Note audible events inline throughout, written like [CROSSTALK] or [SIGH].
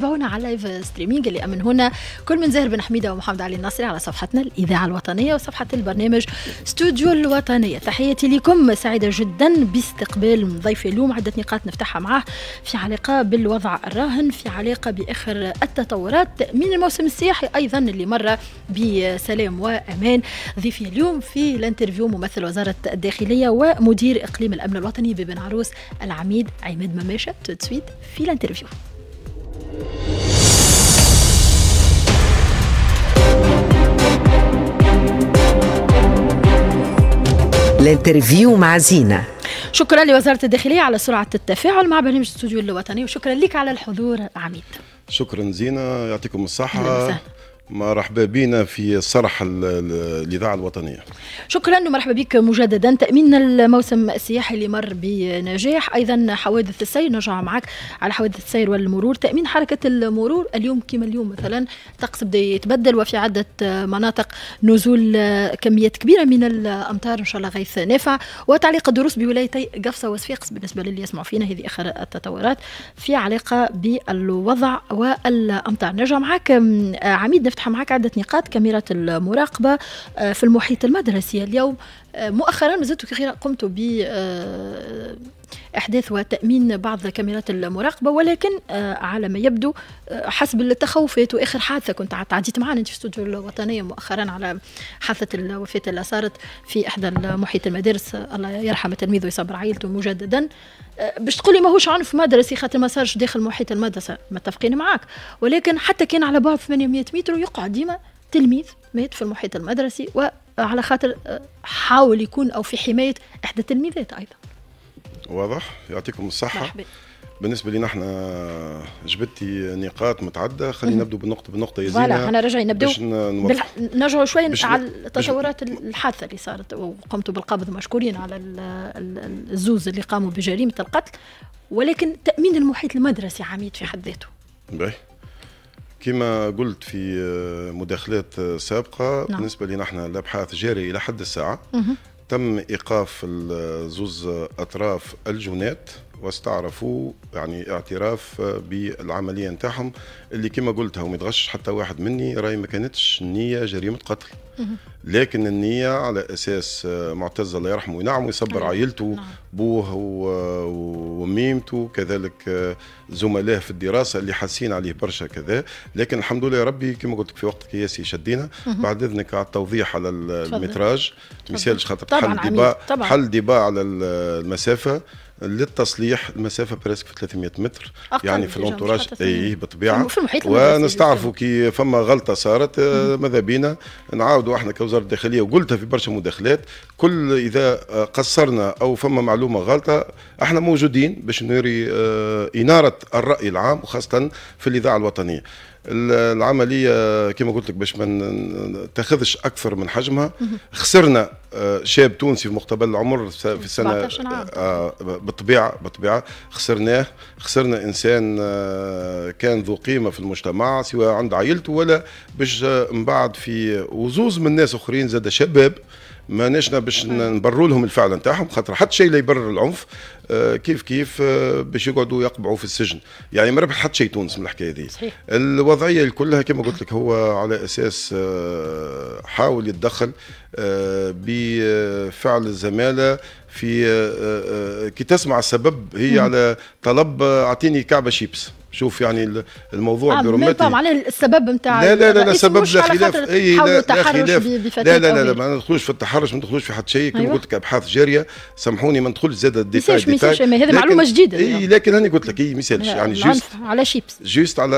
تابعونا على لايف ستريمينج اللي من هنا كل من زهر بن حميده ومحمد علي الناصري على صفحتنا الاذاعه الوطنيه وصفحه البرنامج استوديو الوطنيه تحياتي لكم سعيده جدا باستقبال ضيفي اليوم عده نقاط نفتحها معاه في علاقه بالوضع الراهن في علاقه باخر التطورات من الموسم السياحي ايضا اللي مر بسلام وامان ضيفي اليوم في الانترفيو ممثل وزاره الداخليه ومدير اقليم الامن الوطني ببن عروس العميد عماد مماشه تسويت في الانترفيو الانترفيو مع زينه شكرا لوزاره الداخليه على سرعه التفاعل مع برنامج استوديو الوطني وشكرا لك على الحضور عميد شكرا زينه يعطيكم الصحه مرحبا بينا في صرح الاذاعه الوطنيه شكرا ومرحبا بك مجددا تامين الموسم السياحي اللي مر بنجاح ايضا حوادث السير نرجع معك على حوادث السير والمرور تامين حركه المرور اليوم كما اليوم مثلا الطقس بدا يتبدل وفي عده مناطق نزول كميات كبيره من الامطار ان شاء الله غيث نافع وتعليق الدروس بولايتي قفصه وصفاقس بالنسبه للي يسمعوا فينا هذه اخر التطورات في علاقه بالوضع والامطار نرجع معك عميد نفتح نفتح معك عدة نقاط كاميرات المراقبة آه، في المحيط المدرسي اليوم آه، مؤخرا زدت قمت ب آه، إحداث وتأمين بعض كاميرات المراقبة ولكن آه، على ما يبدو آه، حسب التخوفات وآخر حادثة كنت تعديت معنا في استوديو الوطنية مؤخرا على حادثة الوفاة اللي صارت في إحدى محيط المدارس الله يرحم التلميذ ويصبر عائلته مجددا آه، باش تقول لي ماهوش عنف مدرسي خاطر ما صارش داخل محيط المدرسة متفقين معاك ولكن حتى كان على بعد 800 متر يقعد ديما تلميذ مات في المحيط المدرسي وعلى خاطر حاول يكون او في حمايه احدى التلميذات ايضا واضح يعطيكم الصحه محبي. بالنسبه لنا احنا جبتي نقاط متعدة خلينا نبدو بالنقطه بالنقطه يا زينه فوالا احنا راجعين نبداو بالح... نرجعوا شويه بش... على التطورات بش... الحادثه اللي صارت وقمتوا بالقبض مشكورين على الزوز اللي قاموا بجريمه القتل ولكن تامين المحيط المدرسي عميد في حد ذاته باهي كما قلت في مداخلات سابقة نعم. بالنسبة لنا احنا الأبحاث جارية إلى حد الساعة مه. تم ايقاف زوز اطراف الجنات واستعرفوا يعني اعتراف آه، بالعمليه نتاعهم اللي كما قلتها وما يتغشش حتى واحد مني راهي ما كانتش نيه جريمه قتل لكن النية على أساس آه، معتز الله يرحمه وينعمه ويصبر نعم. عائلته نعم. بوه وميمته كذلك آه، زملائه في الدراسة اللي حاسين عليه برشا كذا لكن الحمد لله يا ربي كما قلت في وقت قياسي شدينا بعد إذنك على التوضيح على المتراج مثال خاطر حل ديبا حل ديبا على المسافة للتصليح المسافه بريسك في 300 متر يعني في الانتوراج اي بالطبيعه ونستعرفوا كي فما غلطه صارت آه، ماذا بينا نعاودوا احنا كوزاره الداخليه وقلتها في برشا مداخلات كل اذا آه، قصرنا او فما معلومه غلطه احنا موجودين باش نوري آه، اناره الراي العام وخاصه في الاذاعه الوطنيه العمليه كما قلت لك باش ما تاخذش اكثر من حجمها خسرنا آه، شاب تونسي في مقتبل العمر في سنه بالطبيعه آه، بالطبيعه خسرناه خسرنا انسان آه، كان ذو قيمه في المجتمع سواء عند عائلته ولا باش من بعد في وزوز من ناس اخرين زاد شباب نشنا باش نبرر لهم الفعل نتاعهم خاطر حتى شيء لا يبرر العنف آه، كيف كيف آه، باش يقعدوا يقبعوا في السجن يعني ما ربح حتى شيء تونس من الحكايه دي صحيح. الوضعيه كلها كما قلت لك هو على اساس آه، حاول يتدخل بفعل الزماله في كي تسمع السبب هي على طلب اعطيني كعبه شيبس شوف يعني الموضوع آه، برمته طبعا السبب نتاع لا لا لا, لا سبب لا خلاف اي لا, لا خلاف لا لا لا, لا ما ندخلوش في التحرش ما ندخلوش في حتى شيء كما أيوة. قلت لك ابحاث جاريه سامحوني ما ندخلش زاد الدفاع الدفاع هذه معلومه جديده اي لكن هاني قلت لك اي ما يعني جوست على شيبس جوست على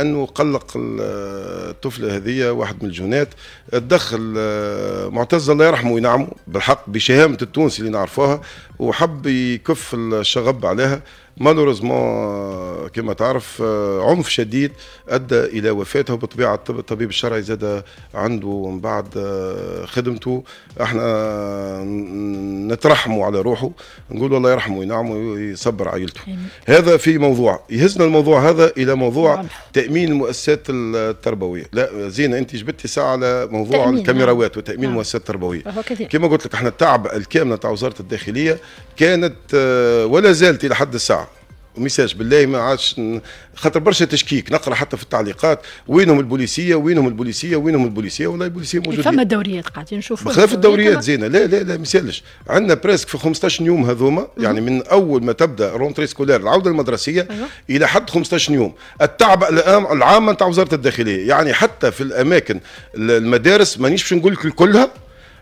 انه قلق الطفله هذه واحد من الجونات تدخل آه، معتز الله يرحمه وينعمه بالحق بشهامه التونسي اللي نعرفوها وحب يكف الشغب عليها مالوريزمون آه، كما تعرف آه، عنف شديد ادى الى وفاته بطبيعه الطبيب الشرعي زاد عنده من بعد آه، خدمته احنا نترحموا على روحه نقول الله يرحمه وينعمه ويصبر عائلته هذا في موضوع يهزنا الموضوع هذا الى موضوع نعم. تامين المؤسسات التربويه لا زين انت جبتي ساعه على موضوع الكاميرات وتامين نعم. المؤسسات التربويه كما قلت لك احنا التعب الكامله تاع وزاره الداخليه كانت ولا زالت الى حد الساعه وميساج بالله ما عادش خاطر برشا تشكيك نقرا حتى في التعليقات وينهم البوليسيه وينهم البوليسيه وينهم البوليسيه والله البوليسيه موجودين إيه، فما دوريات قاعدين نشوفوا خلاف الدوريات زينه لا لا لا ما يسالش عندنا بريسك في 15 يوم هذوما يعني من اول ما تبدا رونتري سكولار العوده المدرسيه أيوه. الى حد 15 يوم التعب العامه نتاع وزاره الداخليه يعني حتى في الاماكن المدارس مانيش باش نقول لك كلها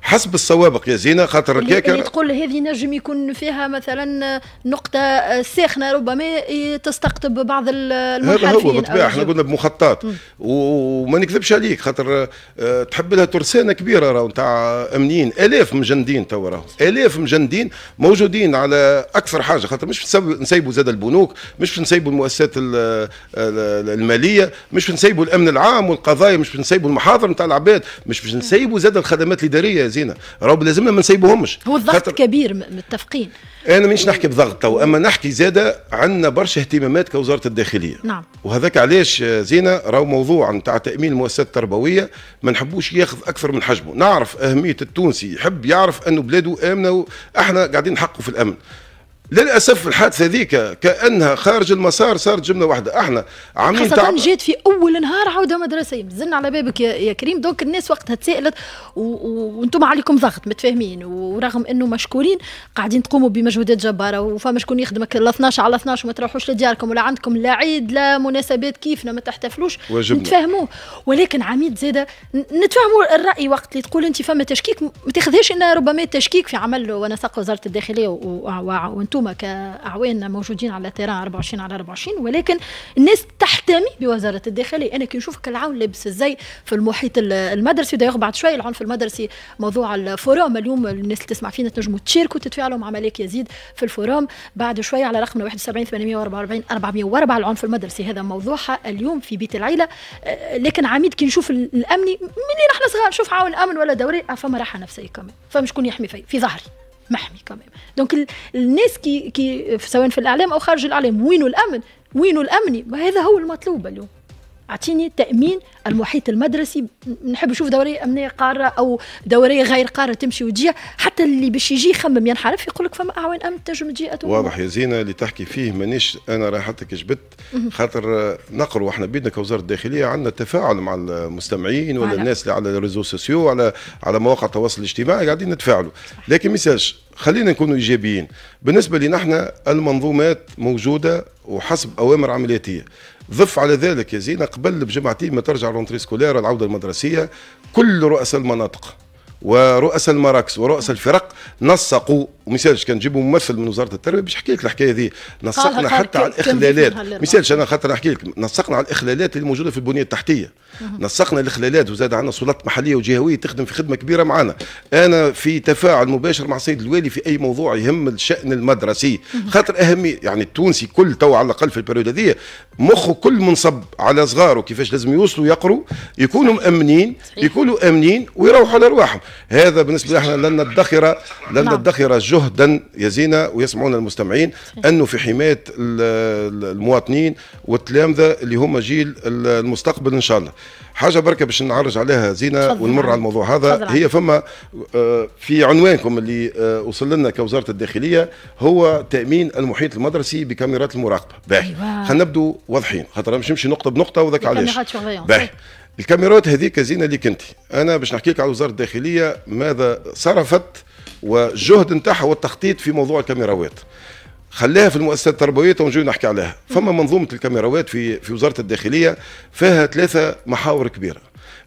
حسب السوابق يا زينه خاطر هكاك اللي تقول هذه نجم يكون فيها مثلا نقطه ساخنه ربما تستقطب بعض المنحرفين هذا هو بالطبيعه احنا قلنا بمخطط وما نكذبش عليك خاطر آه، تحب لها ترسانه كبيره راهو نتاع امنيين الاف مجندين توا راهو الاف مجندين موجودين على اكثر حاجه خاطر مش نسيبوا زاد البنوك مش نسيبوا المؤسسات الماليه مش نسيبوا الامن العام والقضايا مش نسيبوا المحاضر نتاع العباد مش نسيبوا زاد الخدمات الاداريه زينه راهو لازمنا ما نسيبوهمش هو الضغط خطر... كبير متفقين انا مانيش نحكي بضغط تو اما نحكي زاده عندنا برشا اهتمامات كوزاره الداخليه نعم وهذاك علاش زينه راهو موضوع نتاع تامين المؤسسات التربويه ما نحبوش ياخذ اكثر من حجمه نعرف اهميه التونسي يحب يعرف انه بلاده امنه واحنا قاعدين نحقوا في الامن للاسف الحادثه ذيك كانها خارج المسار صارت جمله واحده احنا عاملين تعب... جات في اول نهار عوده مدرسيه زلنا على بابك يا, يا كريم دونك الناس وقتها تسالت وانتم و... عليكم ضغط متفاهمين ورغم انه مشكورين قاعدين تقوموا بمجهودات جباره وفما شكون يخدمك ال 12 على 12 وما تروحوش لدياركم ولا عندكم لا عيد لا مناسبات كيفنا ما تحتفلوش نتفاهموه ولكن عميد زاده نتفاهموا الراي وقت اللي تقول انت فما تشكيك ما تاخذهاش انها ربما تشكيك في عمل ونسق وزاره الداخليه وانتم انتم كاعوان موجودين على تيران 24 على 24 ولكن الناس تحتمي بوزاره الداخليه انا كي نشوفك العون لابس الزي في المحيط المدرسي دايوغ بعد شويه العنف المدرسي موضوع الفورום اليوم الناس اللي تسمع فينا تنجموا تشاركوا تتفاعلوا مع ملاك يزيد في الفورم بعد شويه على رقمنا 71 844 404 العنف المدرسي هذا موضوعها اليوم في بيت العيله آه، لكن عميد كي نشوف الامني من اللي نحن صغار نشوف عون امن ولا دوري فما راحه نفسيه كمان فما شكون يحمي في, في ظهري محمي كمان دونك الناس كي كي سواء في الاعلام او خارج الاعلام وينو الامن وينو الامني هذا هو المطلوب اليوم اعطيني تامين المحيط المدرسي نحب نشوف دوريه امنيه قاره او دوريه غير قاره تمشي وتجي حتى اللي باش يجي يخمم ينحرف يعني يقول لك فما اعوان امن تنجم تجي واضح يا زينه اللي تحكي فيه مانيش انا راحتك جبت خاطر نقروا احنا بيدنا كوزاره الداخليه عندنا تفاعل مع المستمعين ولا الناس اللي على الريزو سوسيو على على مواقع التواصل الاجتماعي قاعدين نتفاعلوا لكن ميساج خلينا نكونوا ايجابيين بالنسبه لنا احنا المنظومات موجوده وحسب اوامر عملياتيه ضف على ذلك يا زينه قبل بجمعتين ما ترجع لونتري سكولير العوده المدرسيه كل رؤساء المناطق ورؤساء المراكز ورؤساء الفرق نسقوا مثالش كان نجيبوا ممثل من وزاره التربيه باش يحكي لك الحكايه هذه نسقنا حتى على الاخلالات مثالش انا خاطر نحكي لك نسقنا على الاخلالات اللي موجوده في البنيه التحتيه نسقنا الاخلالات وزاد عندنا سلطات محليه وجهويه تخدم في خدمه كبيره معنا انا في تفاعل مباشر مع السيد الوالي في اي موضوع يهم الشان المدرسي خاطر اهميه يعني التونسي كل تو على الاقل في البريود هذه مخه كل منصب على صغاره كيفاش لازم يوصلوا يقروا يكونوا مامنين يكونوا امنين ويروحوا على هذا بالنسبه لنا لن ندخر لن نعم. ندخر جهدا يزينا ويسمعون المستمعين انه في حمايه المواطنين والتلامذه اللي هم جيل المستقبل ان شاء الله حاجه بركه باش نعرج عليها زينه ونمر على الموضوع هذا هي فما آه، في عنوانكم اللي آه، وصل لنا كوزاره الداخليه هو تامين المحيط المدرسي بكاميرات المراقبه باهي أيوة. خلينا نبدو واضحين خاطر مش نمشي نقطه بنقطه وذاك علاش باهي الكاميرات هذيك زينه ليك انت انا باش نحكي لك على وزاره الداخليه ماذا صرفت وجهد نتاعها والتخطيط في موضوع الكاميرات خلاها في المؤسسات التربويه ونجي نحكي عليها فما منظومه الكاميرات في في وزاره الداخليه فيها ثلاثه محاور كبيره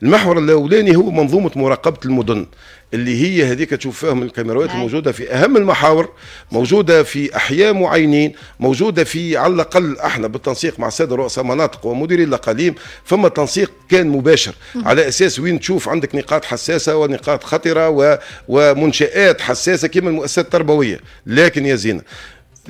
المحور الاولاني هو منظومه مراقبه المدن اللي هي هذيك تشوف فيهم الكاميرات نعم. الموجوده في اهم المحاور موجوده في احياء معينين موجوده في على الاقل احنا بالتنسيق مع الساده رؤساء مناطق ومديري الاقاليم فما تنسيق كان مباشر على اساس وين تشوف عندك نقاط حساسه ونقاط خطره و... ومنشات حساسه كما المؤسسات التربويه لكن يا زينه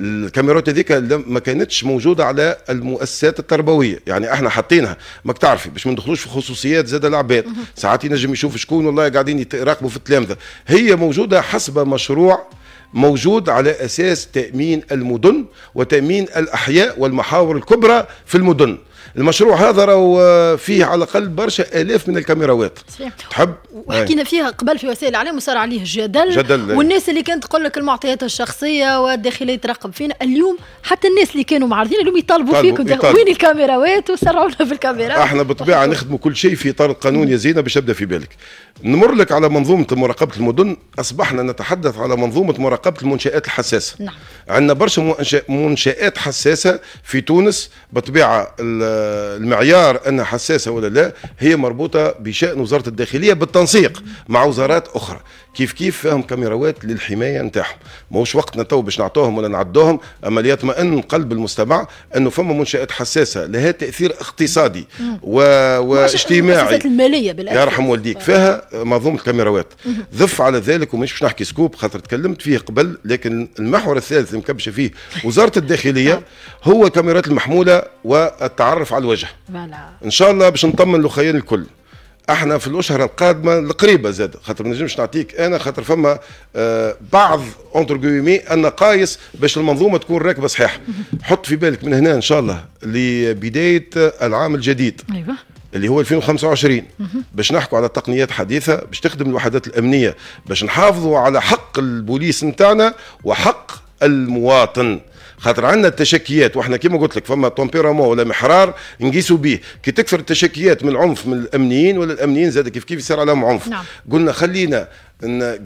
الكاميرات هذيك ما كانتش موجوده على المؤسسات التربويه يعني احنا حاطينها ما تعرفي باش ما ندخلوش في خصوصيات زاد العباد ساعات ينجم يشوف شكون والله قاعدين يراقبوا في التلامذه هي موجوده حسب مشروع موجود على اساس تامين المدن وتامين الاحياء والمحاور الكبرى في المدن المشروع هذا راهو آه، فيه على الاقل برشا الاف من الكاميرات صحيح تحب وحكينا آه. فيها قبل في وسائل الاعلام وصار عليه جدل جدل آه. والناس اللي كانت تقول لك المعطيات الشخصيه والداخليه ترقب فينا اليوم حتى الناس اللي كانوا معارضين اليوم يطالبوا فيكم وين وسرعوا لنا في الكاميرا احنا بالطبيعه نخدموا كل شيء في اطار القانون يا زينه باش يبدا في بالك نمر لك على منظومه مراقبه المدن اصبحنا نتحدث على منظومه مراقبه المنشات الحساسه نعم عندنا برشا منشات حساسه في تونس بالطبيعه المعيار انها حساسه ولا لا هي مربوطه بشان وزاره الداخليه بالتنسيق مع وزارات اخرى كيف كيف فيهم كاميروات للحمايه نتاعهم ماهوش وقتنا تو باش نعطوهم ولا نعدوهم اما ليطمئن قلب المستمع انه فما منشات حساسه لها تاثير اقتصادي و... واجتماعي الماليه بالأخير. يرحم والديك فيها منظومه الكاميروات ضف على ذلك ومش باش نحكي سكوب خاطر تكلمت فيه قبل لكن المحور الثالث اللي مكبشه فيه [LAUGHS] وزاره الداخليه نعم. هو الكاميرات المحموله والتعرف على الوجه ان شاء الله باش نطمن الاخيين الكل احنا في الاشهر القادمه القريبه زاد خاطر ما نجمش نعطيك انا خاطر فما آه بعض اونتر جويمي النقائص باش المنظومه تكون راكبه صحيح [LAUGHS] حط في بالك من هنا ان شاء الله لبدايه العام الجديد ايوه اللي هو 2025 باش نحكوا على تقنيات حديثه باش تخدم الوحدات الامنيه باش نحافظوا على حق البوليس نتاعنا وحق المواطن خاطر عندنا التشكيات واحنا كيما قلت لك فما تومبيرامون ولا محرار نقيسوا به كي تكثر التشكيات من العنف من الامنيين ولا الامنيين زاد كيف كيف يصير عليهم عنف نعم. قلنا خلينا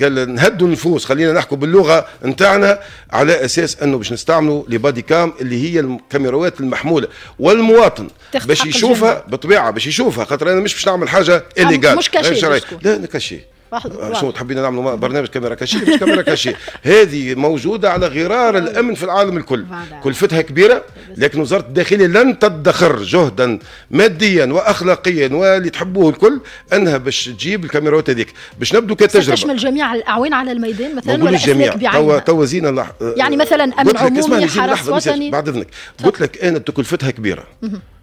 قال نهدوا النفوس خلينا نحكوا باللغه نتاعنا على اساس انه باش نستعملوا لي بادي كام اللي هي الكاميرات المحموله والمواطن باش يشوفها بطبيعه باش يشوفها خاطر انا مش باش نعمل حاجه نعم، ايليغال مش كاشي لا كاشي أه، شنو تحبينا نعملوا برنامج كاميرا كاشي مش كاميرا كاشي [LAUGHS] هذه موجوده على غرار الامن في العالم الكل كلفتها كبيره لكن وزاره الداخليه لن تدخر جهدا ماديا واخلاقيا واللي تحبوه الكل انها باش تجيب الكاميرات هذيك باش نبدو كتجربه تشمل جميع الاعوان على الميدان مثلا ولا الجميع تو تو زينا يعني مثلا أه، امن عمومي حرس وطني بعد اذنك قلت لك انا تكلفتها كبيره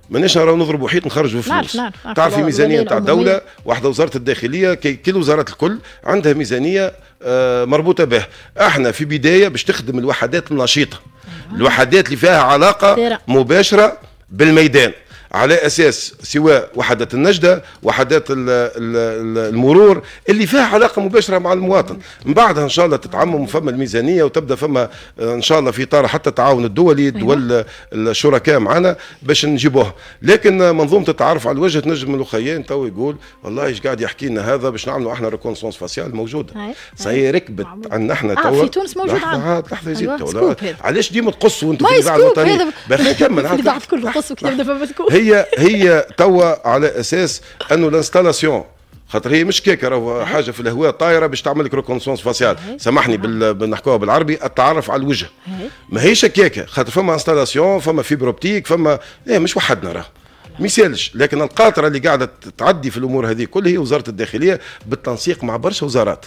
مانيش نراو نضربوا حيط نخرجوا فلوس تعرف ميزانيه نتاع الدوله واحده وزاره الداخليه كل وزارات الكل عندها ميزانيه آه، مربوطه به احنا في بدايه باش تخدم الوحدات النشيطه الوحدات اللي فيها علاقه مباشره بالميدان على اساس سواء وحدات النجده وحدات المرور اللي فيها علاقه مباشره مع المواطن من بعدها ان شاء الله تتعمم فما الميزانيه وتبدا فما ان شاء الله في اطار حتى التعاون الدولي دول أيوة. الشركاء معنا باش نجيبوها لكن منظومه التعرف على الوجه تنجم الاخيين تو يقول والله ايش قاعد يحكي لنا هذا باش نعملوا احنا ريكونسونس فاسيال موجوده صحيح ركبت عندنا احنا آه في تونس موجود لحظه لحظه يزيد أيوة، علاش ديما تقصوا انتم في بعض هذا باخي كمل بعد كل قص وكذا فما هي هي هي توا على اساس انه الانستالاسيون خاطر هي مش كيكه راهو حاجه في الهواء طايره باش تعمل لك ريكونسونس فاسيال سامحني بنحكوها نحكوها بالعربي التعرف على الوجه ماهيش كيكه خاطر فما انستالاسيون فما فيبر اوبتيك فما إيه مش وحدنا راه ما يسالش لكن القاطره اللي قاعده تعدي في الامور هذه كلها هي وزاره الداخليه بالتنسيق مع برشا وزارات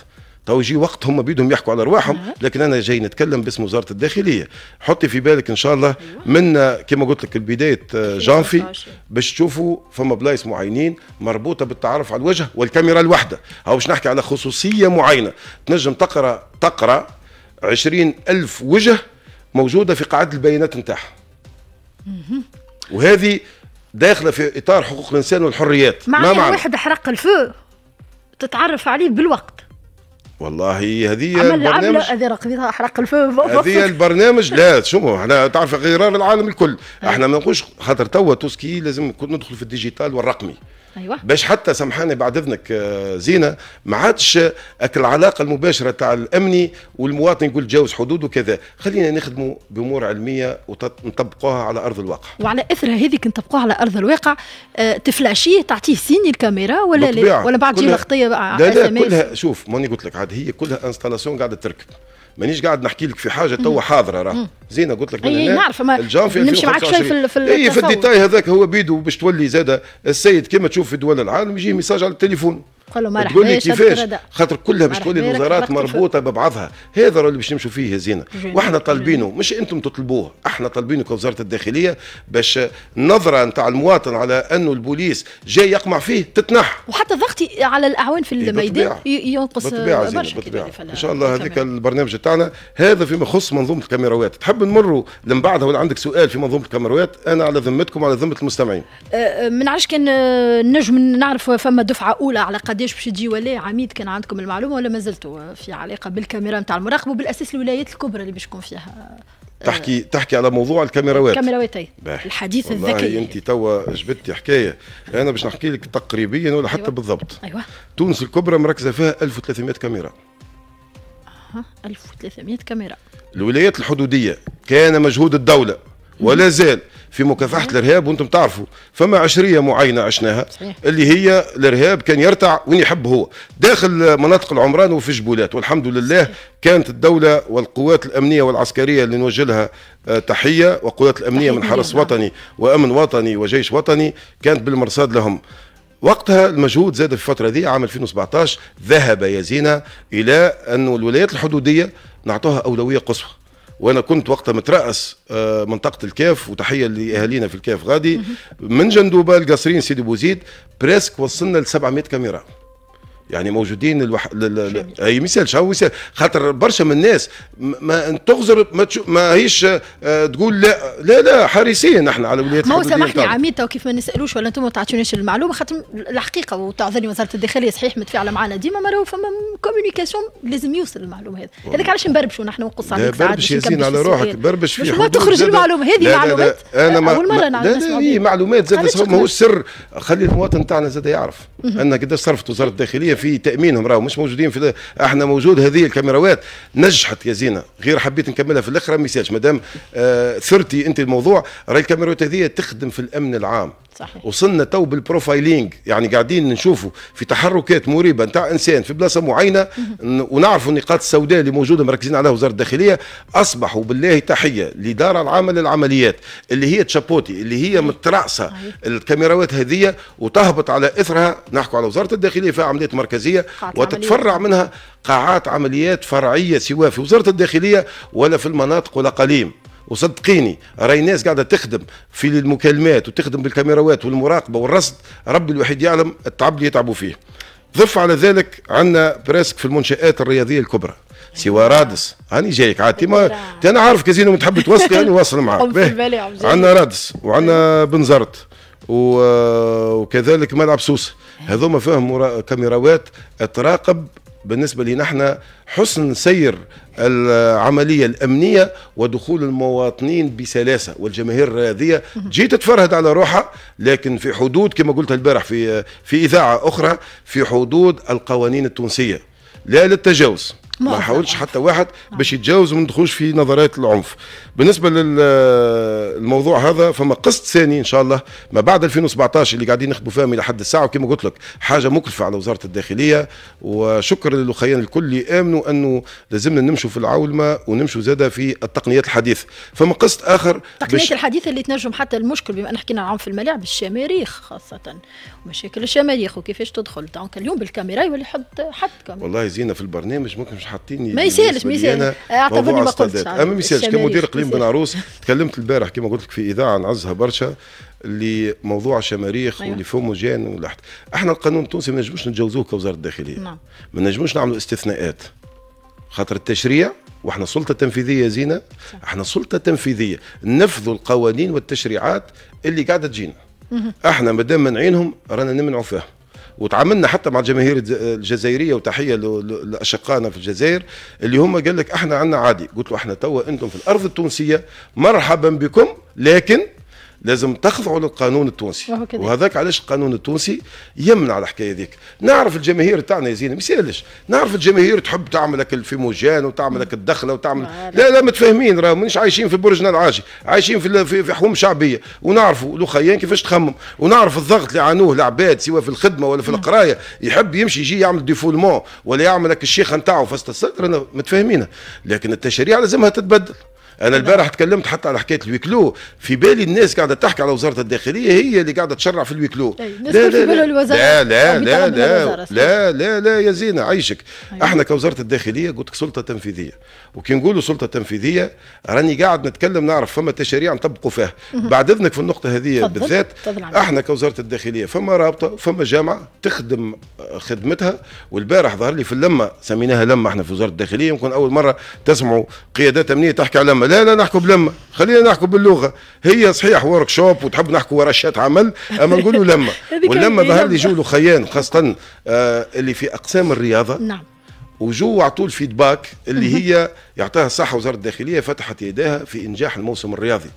تو يجي وقت هم بيدهم يحكوا على ارواحهم لكن انا جاي نتكلم باسم وزاره الداخليه حطي في بالك ان شاء الله من كما قلت لك بدايه آه، جانفي باش تشوفوا فما بلايص معينين مربوطه بالتعرف على الوجه والكاميرا الواحده هاو باش نحكي على خصوصيه معينه تنجم تقرا تقرا 20 ألف وجه موجوده في قاعده البيانات نتاعها وهذه داخله في اطار حقوق الانسان والحريات معناها واحد حرق الفو تتعرف عليه بالوقت والله هذه البرنامج هذه رقبتها احرق الفم هذه [LAUGHS] البرنامج لا شو [LAUGHS] احنا تعرف غرار العالم الكل آه. احنا ما نقولش خاطر توا توسكي لازم ندخل في الديجيتال والرقمي ايوه باش حتى سامحاني بعد اذنك آه، زينه ما عادش العلاقه المباشره تاع الامني والمواطن يقول تجاوز حدود وكذا خلينا نخدموا بامور علميه ونطبقوها على ارض الواقع وعلى اثر هذيك نطبقوها على ارض الواقع آه، تفلاشيه تعطيه سيني الكاميرا ولا لا ولا بعد تجي لا لا كلها شوف ماني قلت لك عاد هي كلها انستالاسيون قاعده تركب مانيش قاعد نحكي لك في حاجه توا حاضره راه زينه قلت لك من نعرف الجام في نمشي معك شوي في في اي في الديتاي هذاك هو بيدو باش تولي زاده السيد كما تشوف في دول العالم يجيه ميساج على التليفون قال له مرحبا تقول لي كيفاش خاطر كلها باش تقول لي الوزارات مربوطه ببعضها هذا اللي باش نمشوا فيه زينه واحنا طالبينه مش انتم تطلبوه احنا طالبينه كوزاره الداخليه باش النظره نتاع المواطن على انه البوليس جاي يقمع فيه تتنح وحتى ضغطي على الاعوان في إيه، الميدان ينقص برشا ان شاء الله هذاك البرنامج تاعنا هذا فيما يخص منظومه الكاميرات تحب نمروا من بعدها ولا عندك سؤال في منظومه الكاميرات انا على ذمتكم على ذمه المستمعين أه، أه، من عرش كان أه، نجم نعرف فما دفعه اولى على قد قداش باش تجي ولا عميد كان عندكم المعلومه ولا ما زلتوا في علاقه بالكاميرا نتاع المراقب وبالاساس الولايات الكبرى اللي باش يكون فيها آه، تحكي تحكي على موضوع الكاميراوات الكاميراوات اي الحديث الذكي انت توا جبتي حكايه انا باش نحكي لك تقريبيا ولا حتى أيوة. بالضبط ايوه تونس الكبرى مركزه فيها 1300 كاميرا اها 1300 كاميرا الولايات الحدوديه كان مجهود الدوله ولا زال في مكافحه الارهاب وانتم تعرفوا فما عشريه معينه عشناها صحيح. اللي هي الارهاب كان يرتع وين يحب هو داخل مناطق العمران وفي جبولات والحمد لله صحيح. كانت الدوله والقوات الامنيه والعسكريه اللي نوجه لها آه، تحيه وقوات الامنيه من حرس وطني وامن وطني وجيش وطني كانت بالمرصاد لهم وقتها المجهود زاد في الفترة دي عام 2017 ذهب يا زينة إلى أن الولايات الحدودية نعطوها أولوية قصوى وانا كنت وقتها مترأس آه، منطقه الكاف وتحيه لاهالينا في الكاف غادي من جندوبه القصرين سيدي بوزيد بريسك وصلنا ل 700 كاميرا يعني موجودين الوح... ل... ل... اي مثال شو مثال خاطر برشا من الناس ما تغزر ما, تشو... ما هيش آه، تقول لا لا لا حريصين نحن على ولايات ما هو سامحني عميد تو كيف ما نسالوش ولا انتم ما تعطونيش المعلومه خاطر الحقيقه وتعذرني وزاره الداخليه صحيح متفاعله معنا ديما ما راهو فما كوميونيكاسيون لازم يوصل المعلومه هذا هذاك علاش نبربشوا نحن ونقص عليك ساعات بربش ياسين على روحك بربش في ما تخرج المعلومه هذه معلومات انا اول مره نعرف معلومات زاد ماهوش سر خلي المواطن تاعنا زاد يعرف ان قداش صرفت وزاره الداخليه في تامينهم راهو مش موجودين في احنا موجود هذه الكاميرات نجحت يا زينه غير حبيت نكملها في الاخر ميساج مدام آه ثرتي انت الموضوع راهي الكاميرات هذه تخدم في الامن العام صحيح. وصلنا تو بالبروفايلينج يعني قاعدين نشوفوا في تحركات مريبه نتاع انسان في بلاصه معينه ونعرفوا النقاط السوداء اللي موجوده مركزين عليها وزاره الداخليه اصبحوا بالله تحيه لدار العامه للعمليات اللي هي تشابوتي اللي هي مترأسه الكاميرات هذه وتهبط على اثرها نحكوا على وزاره الداخليه فيها عمليات مركزيه وتتفرع عملية. منها قاعات عمليات فرعيه سواء في وزاره الداخليه ولا في المناطق والاقاليم وصدقيني راي ناس قاعده تخدم في المكالمات وتخدم بالكاميرات والمراقبه والرصد ربي الوحيد يعلم التعب اللي يتعبوا فيه ضف على ذلك عندنا براسك في المنشآت الرياضية الكبرى سوى رادس هاني جايك عادي ما انا عارف كازينو تحب توصل هاني واصل معاك [LAUGHS] عندنا رادس وعندنا بنزرت آه، وكذلك ملعب سوسه هذوما فيهم كاميرات تراقب بالنسبه لنا احنا حسن سير العمليه الامنيه ودخول المواطنين بسلاسه والجماهير هذه جيت تتفرهد على روحها لكن في حدود كما قلت البارح في آه، في اذاعه اخرى في حدود القوانين التونسيه لا للتجاوز ما حاولش حتى واحد باش يتجاوز وما ندخلوش في نظريات العنف بالنسبه للموضوع هذا فما قسط ثاني ان شاء الله ما بعد 2017 اللي قاعدين نخدموا فيهم الى حد الساعه وكما قلت لك حاجه مكلفه على وزاره الداخليه وشكر للخيان الكل اللي امنوا انه لازمنا نمشوا في العولمه ونمشوا زاده في التقنيات الحديثه فما قسط اخر التقنيات الحديثه اللي تنجم حتى المشكل بما ان حكينا عن عنف الملاعب الشماريخ خاصه مشاكل الشماريخ وكيفاش تدخل دونك اليوم بالكاميرا يولي حد حد كاميرا والله زينه في البرنامج ممكن مش حاطيني ما يسالش ما يسالش اعتبرني ما قلتش اما ما يسالش كمدير اقليم بن عروس تكلمت البارح كما قلت لك في اذاعه نعزها برشا اللي موضوع الشماريخ أيوة. واللي فمه جان ولحت احنا القانون التونسي ما نجموش نتجاوزوه كوزاره الداخليه نعم. ما نجموش نعملوا استثناءات خاطر التشريع واحنا سلطه تنفيذيه زينه احنا سلطه تنفيذيه نفذوا القوانين والتشريعات اللي قاعده تجينا احنا ما دام منعينهم رانا نمنعوا فيهم وتعاملنا حتى مع الجماهير الجزائريه وتحيه لاشقائنا في الجزائر اللي هم قال لك احنا عندنا عادي قلت له احنا توا انتم في الارض التونسيه مرحبا بكم لكن لازم تخضعوا للقانون التونسي وهذاك علاش القانون التونسي يمنع الحكايه ذيك نعرف الجماهير تاعنا يا زينب ما يسالش نعرف الجماهير تحب تعمل لك الفيموجان وتعمل لك الدخله وتعمل لا لا متفاهمين راه مانيش عايشين في برجنا العاجي عايشين في في حوم شعبيه ونعرفوا الاخيان كيفاش تخمم ونعرف الضغط اللي عانوه العباد سواء في الخدمه ولا في القرايه يحب يمشي يجي يعمل ديفولمون ولا يعمل لك الشيخه نتاعو فاست الصدر متفاهمينها لكن التشريع لازمها تتبدل انا البارح تكلمت حتى على حكايه الويكلو في بالي الناس قاعده تحكي على وزاره الداخليه هي اللي قاعده تشرع في الويكلو لا لا لا لا لا لا لا لا لا لا يا زينه عيشك أيوة. احنا كوزاره الداخليه قلت سلطه تنفيذيه وكي نقولوا سلطه تنفيذيه راني قاعد نتكلم نعرف فما تشاريع نطبقوا فيها بعد اذنك في النقطه هذه بالذات احنا كوزاره الداخليه فما رابطه فما جامعه تخدم آه، خدمتها والبارح ظهر لي في اللمه سميناها لمه احنا في وزاره الداخليه يمكن اول مره تسمعوا قيادات امنيه تحكي على لمه ولا نحكوا بلمة خلينا نحكوا باللغه هي صحيح ورك شوب وتحب نحكوا ورشات عمل اما نقولوا لما [LAUGHS] ولما ظهر لي جولو خيان خاصه آه اللي في اقسام الرياضه نعم وجو عطوا الفيدباك اللي هي يعطاها الصحه وزاره الداخليه فتحت يديها في انجاح الموسم الرياضي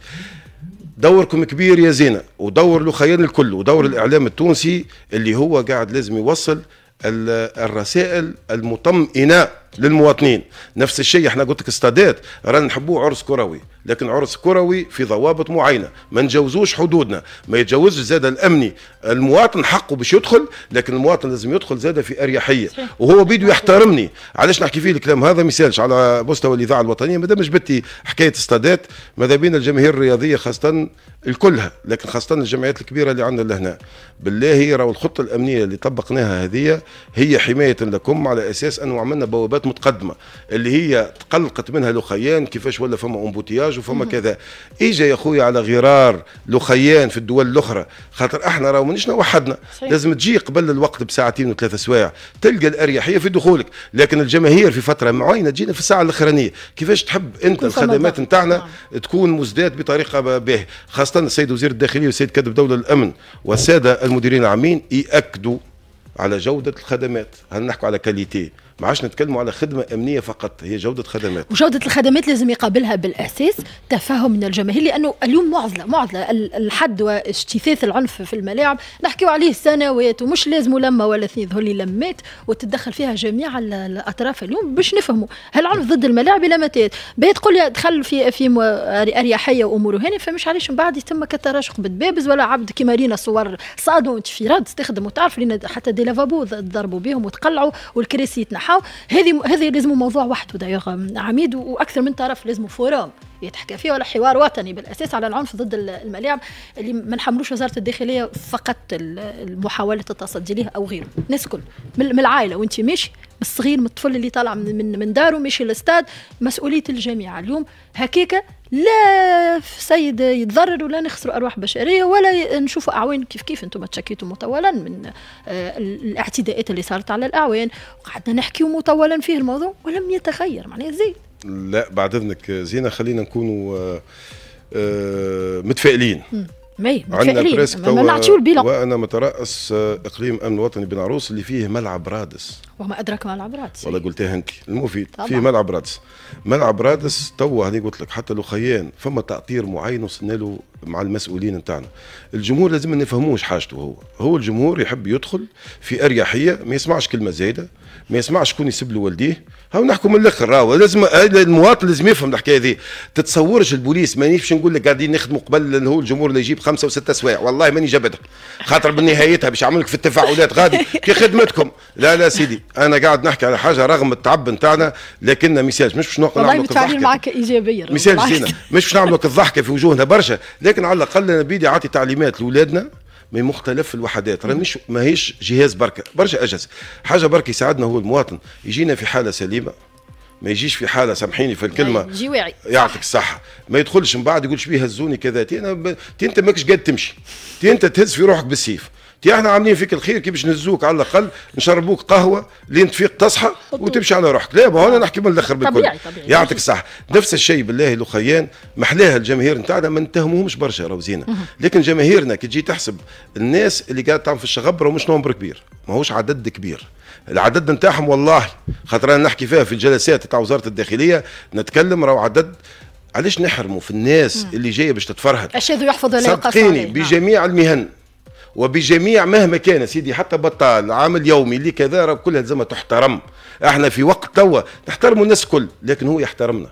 دوركم كبير يا زينه ودور خيان الكل ودور الاعلام التونسي اللي هو قاعد لازم يوصل الرسائل المطمئنه للمواطنين نفس الشيء احنا قلت لك استادات رانا نحبوه عرس كروي لكن عرس كروي في ضوابط معينه ما نجوزوش حدودنا ما يتجوزش زاد الامني المواطن حقه باش يدخل لكن المواطن لازم يدخل زاد في اريحيه وهو بيدو يحترمني علاش نحكي فيه الكلام هذا ما يسالش على مستوى الاذاعه الوطنيه ما دامش بتي حكايه استادات ماذا بينا الجماهير الرياضيه خاصه الكلها لكن خاصه الجمعيات الكبيره اللي عندنا لهنا بالله راهو الخطه الامنيه اللي طبقناها هذه هي حمايه لكم على اساس انه عملنا بوابات وصفات متقدمه اللي هي تقلقت منها لوخيان كيفاش ولا فما امبوتياج وفما كذا اجا يا خويا على غرار لوخيان في الدول الاخرى خاطر احنا راهو مانيش وحدنا لازم تجي قبل الوقت بساعتين وثلاثة سوايع تلقى الاريحيه في دخولك لكن الجماهير في فتره معينه تجينا في الساعه الاخرانيه كيفاش تحب انت الخدمات نتاعنا نعم. تكون مزداد بطريقه باهيه خاصه السيد وزير الداخليه والسيد كاتب دوله الامن والساده المديرين العامين ياكدوا على جودة الخدمات هل نحكوا على كاليتي ما عادش نتكلموا على خدمه امنيه فقط هي جوده خدمات وجوده الخدمات لازم يقابلها بالاحساس تفهم من الجماهير لانه اليوم معضله معضله الحد واجتثاث العنف في الملاعب نحكيو عليه سنوات ومش لازم لما ولا اثنين ظهر لي لمات وتتدخل فيها جميع الاطراف اليوم باش نفهموا هل العنف ضد الملاعب الى متى بيت تقول دخل في في اريحيه وامور هنا فمش علاش من بعد يتم كتراشق بالبابز ولا عبد كيما رينا صور صادوا انتفيرات تخدم وتعرف حتى دي لافابو ضربوا بهم وتقلعوا والكراسي يتنحى نتاعهم هذه هذه لازم موضوع وحده دايوغ عميد واكثر من طرف لازم فورم يتحكى فيه ولا حوار وطني بالاساس على العنف ضد الملاعب اللي ما نحملوش وزاره الداخليه فقط المحاوله التصدي ليه او غيره الناس الكل من العائله وانت ماشي الصغير من الطفل اللي طالع من من داره ماشي للاستاد مسؤوليه الجميع اليوم هكاك لا سيد يتضرر ولا نخسر ارواح بشريه ولا نشوف اعوان كيف كيف انتم تشكيتوا مطولا من آه، الاعتداءات اللي صارت على الاعوان وقعدنا نحكي مطولا فيه الموضوع ولم يتغير معناه زين لا بعد اذنك زينه خلينا نكونوا آه، آه، متفائلين مي عندنا بريسك توا وانا مترأس آه، اقليم امن وطني بن عروس اللي فيه ملعب رادس وما ادراك ملعب رادس والله قلتها انت المفيد طبعا. فيه ملعب رادس ملعب رادس تو هني قلت لك حتى لو خيان فما تاطير معين وصلنا له مع المسؤولين نتاعنا الجمهور لازم ما نفهموش حاجته هو هو الجمهور يحب يدخل في اريحيه ما يسمعش كلمه زايده ما يسمعش شكون يسب له والديه هاو نحكوا من الاخر راهو لازم المواطن لازم يفهم الحكايه هذه تتصورش البوليس مانيش نقول لك قاعدين نخدموا قبل هو الجمهور اللي يجيب خمسه وسته سوايع والله ماني جبدك خاطر بنهايتها باش يعملك في التفاعلات غادي في خدمتكم لا لا سيدي انا قاعد نحكي على حاجه رغم التعب نتاعنا لكن ميساج مش باش نقول والله متفاعلين معك ايجابيا ميساج زينا مش باش لك الضحكه في وجوهنا برشا لكن على الاقل انا بيدي اعطي تعليمات لاولادنا من مختلف الوحدات راه مش ماهيش جهاز بركه برشا اجهزه حاجه بركه يساعدنا هو المواطن يجينا في حاله سليمه ما يجيش في حاله سامحيني في الكلمه يجي واعي يعطيك الصحه ما يدخلش من بعد يقول شبيه هزوني كذا تي انا ب... تي انت ماكش قاد تمشي تي انت تهز في روحك بالسيف تي احنا عاملين فيك الخير كي باش نهزوك على الاقل نشربوك قهوه لين تفيق تصحى وتمشي على روحك لا هنا نحكي من الاخر بالكل طبيعي طبيعي يعطيك الصحه نفس الشيء بالله الاخيان محلاها الجماهير نتاعنا ما نتهموهمش برشا راهو لكن جماهيرنا كي تجي تحسب الناس اللي قاعده تعمل في الشغب ومش نومبر كبير ماهوش عدد كبير العدد نتاعهم والله خاطر انا نحكي فيها في الجلسات تاع وزاره الداخليه نتكلم راهو عدد علاش نحرموا في الناس اللي جايه باش تتفرهد اشهد يحفظ لا صدقيني نعم. بجميع المهن وبجميع مهما كان سيدي حتى بطال عامل يومي اللي كذا كلها لازم تحترم احنا في وقت توا نحترموا الناس الكل لكن هو يحترمنا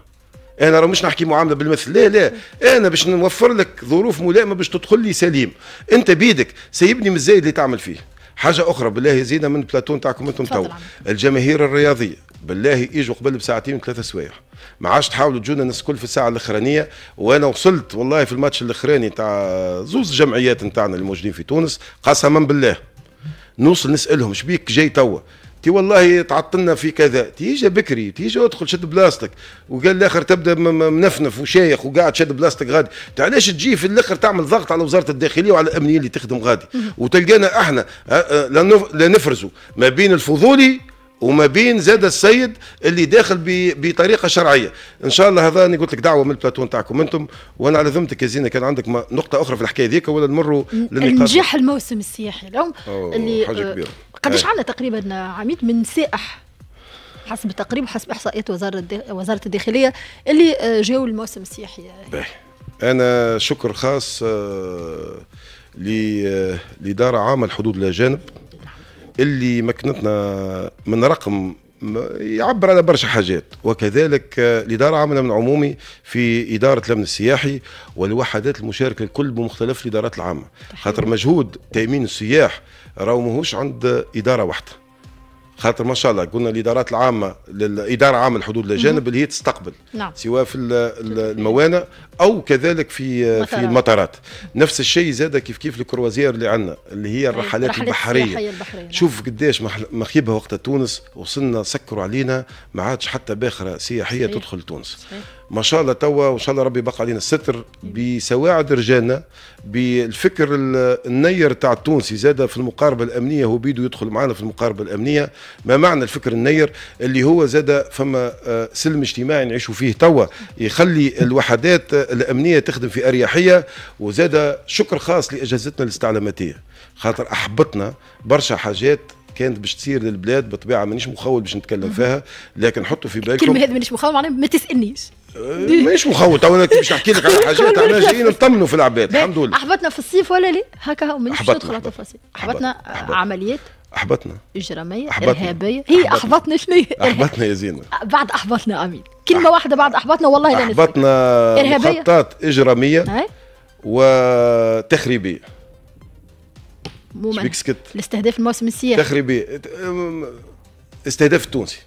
انا راه مش نحكي معامله بالمثل لا لا انا باش نوفر لك ظروف ملائمه باش تدخل لي سليم انت بيدك سيبني من الزايد اللي تعمل فيه حاجه اخرى بالله زينا من بلاتون تاعكم انتم تو الجماهير الرياضيه بالله يجوا قبل بساعتين ثلاثه سوايع ما عادش تحاولوا تجونا الناس الكل في الساعه الاخرانيه وانا وصلت والله في الماتش الاخراني تاع زوز جمعيات نتاعنا اللي موجودين في تونس قسما بالله نوصل نسالهم شبيك جاي توا تي والله تعطلنا في كذا تيجي بكري تيجي ادخل شد بلاستك وقال الاخر تبدا منفنف وشايخ وقاعد شد بلاستك غادي علاش تجي في الاخر تعمل ضغط على وزاره الداخليه وعلى الامنيه اللي تخدم غادي وتلقانا احنا أه، أه، لا نفرزوا ما بين الفضولي وما بين زاد السيد اللي داخل بطريقه شرعيه ان شاء الله هذا انا قلت لك دعوه من البلاتون تاعكم انتم وانا على ذمتك يا زينه كان عندك نقطه اخرى في الحكايه ذيك ولا نمروا للنقاط نجاح الموسم السياحي اليوم اللي حاجه آه، كبيره قديش إيه. عندنا تقريبا عميد من سائح حسب التقريب حسب احصائيات وزاره وزاره الداخليه اللي آه، جاوا الموسم السياحي انا شكر خاص آه، لاداره عامه الحدود الاجانب اللي مكنتنا من رقم يعبر على برشا حاجات وكذلك الإدارة آه، عملنا من عمومي في إدارة الأمن السياحي والوحدات المشاركة الكل بمختلف الإدارات العامة طيب. خاطر مجهود تأمين السياح راهو ماهوش عند اداره واحده خاطر ما شاء الله قلنا الادارات العامه الاداره عامه الحدود الاجانب اللي هي تستقبل نعم. سواء في الموانئ او كذلك في مطارات. في المطارات نفس الشيء زاد كيف كيف الكروازير اللي عندنا اللي هي الرحلات البحريه, البحرية. شوف قديش مخيبها وقت تونس وصلنا سكروا علينا ما عادش حتى باخره سياحيه صحيح. تدخل تونس صحيح. ما شاء الله توا وان شاء الله ربي يبقى علينا الستر بسواعد رجالنا بالفكر النير تاع التونسي زاد في المقاربه الامنيه هو بيدو يدخل معنا في المقاربه الامنيه ما معنى الفكر النير اللي هو زاد فما آه، سلم اجتماعي نعيشوا فيه توا يخلي الوحدات الامنيه تخدم في اريحيه وزاد شكر خاص لاجهزتنا الاستعلاماتيه خاطر احبطنا برشا حاجات كانت باش تصير للبلاد بطبيعه مانيش مخول باش نتكلم فيها لكن حطوا في بالكم الكلمه هذه مانيش مخول معناها ما تسالنيش أه، مش مخوت انا باش نحكي لك على حاجات [LAUGHS] احنا جايين نطمنوا في العباد الحمد لله احبطنا في الصيف ولا لا هكا مانيش ندخل على تفاصيل احبطنا عمليات احبطنا اجراميه ارهابيه هي احبطنا شنو احبطنا يا زينه [LAUGHS] بعد احبطنا امين كلمه أح... واحده بعد احبطنا والله لا احبطنا ارهابيه خطات اجراميه وتخريبيه مو الاستهداف الموسم السياحي تخريبيه استهداف التونسي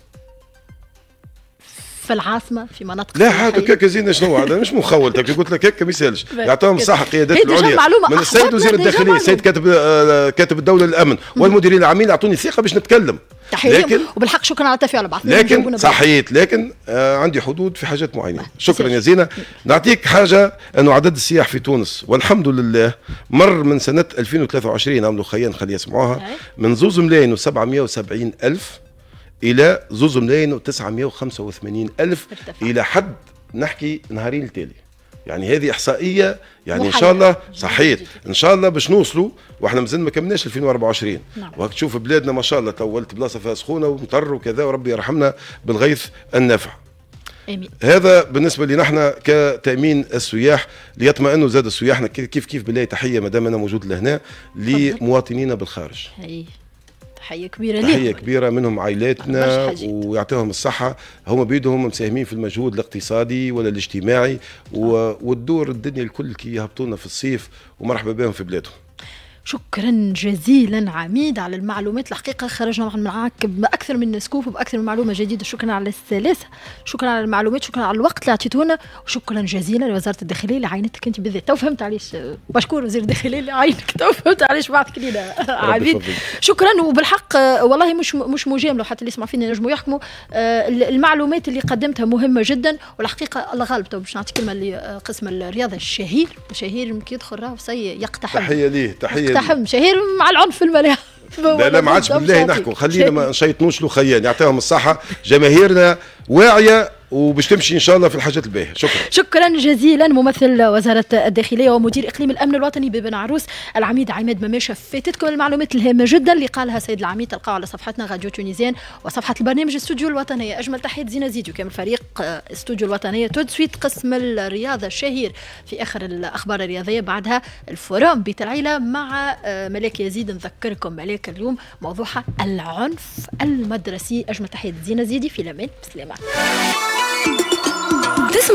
في العاصمه في مناطق لا هذا كاكا زين شنو هذا مش مخول طيب، قلت لك هكا ما يسالش يعطيهم الصحه قيادات العليا من السيد وزير الداخليه السيد كاتب آه، كاتب الدوله للامن والمديرين العامين اعطوني ثقه باش نتكلم لكن وبالحق شكرا على التفاعل بعض لكن صحيت لكن آه عندي حدود في حاجات معينه شكرا يا زينه نعطيك حاجه انه عدد السياح في تونس والحمد لله مر من سنه 2023 عملوا خيان خليه يسمعوها من زوز ملايين و770 الف الى زوز ملايين و985 الف ارتفع. الى حد نحكي نهارين التالي يعني هذه احصائيه يعني ان شاء الله صحيت ان شاء الله باش نوصلوا واحنا مازال ما كملناش 2024 نعم. وهك تشوف بلادنا ما شاء الله طولت بلاصه فيها سخونه ومطر وكذا وربي يرحمنا بالغيث النافع أمين. هذا بالنسبه لنا احنا كتامين السياح ليطمئنوا زاد السياحنا كيف كيف بالله تحيه ما دام انا موجود لهنا لمواطنينا بالخارج أي. تحيه كبيره لهم تحيه كبيره منهم عائلاتنا ويعطيهم الصحه هم بيدهم مساهمين في المجهود الاقتصادي ولا الاجتماعي و... والدور الدنيا الكل كي يهبطونا في الصيف ومرحبا بهم في بلادهم شكرا جزيلا عميد على المعلومات الحقيقة خرجنا معك بأكثر من سكوب وبأكثر من معلومة جديدة شكرا على السلاسة شكرا على المعلومات شكرا على الوقت اللي عطيتونا وشكرا جزيلا لوزارة الداخلية اللي عينتك أنت بالذات تو فهمت علاش مشكور وزير الداخلية اللي عينك تو [LAUGHS] فهمت علاش بعثك لينا عميد شكرا وبالحق والله مش مش مجاملة حتى اللي يسمع فينا ينجموا يحكموا آه، المعلومات اللي قدمتها مهمة جدا والحقيقة الله غالب تو طيب، باش نعطي كلمة لقسم الرياضة الشهير الشهير يمكن يدخل راه يقتحم تحية ليه تحية مقتحم شهير مع العنف الملاح [LAUGHS] لا لا ما عادش [LAUGHS] بالله نحكوا خلينا ما نشيطنوش له خيان يعطيهم الصحه جماهيرنا واعيه وباش تمشي ان شاء الله في الحاجات الباهيه شكرا شكرا جزيلا ممثل وزاره الداخليه ومدير اقليم الامن الوطني ببن عروس العميد عماد مماشة فاتتكم المعلومات الهامه جدا اللي قالها سيد العميد تلقاها على صفحتنا راديو تونيزيان وصفحه البرنامج استوديو الوطنيه اجمل تحيه زينه زيدو كامل فريق آه، استوديو الوطنيه تود سويت قسم الرياضه الشهير في اخر الاخبار الرياضيه بعدها الفورم بيت العيله مع آه، ملاك يزيد نذكركم ملاك اليوم موضوعها العنف المدرسي اجمل تحيه زينه زيدي في لامين بسلامه This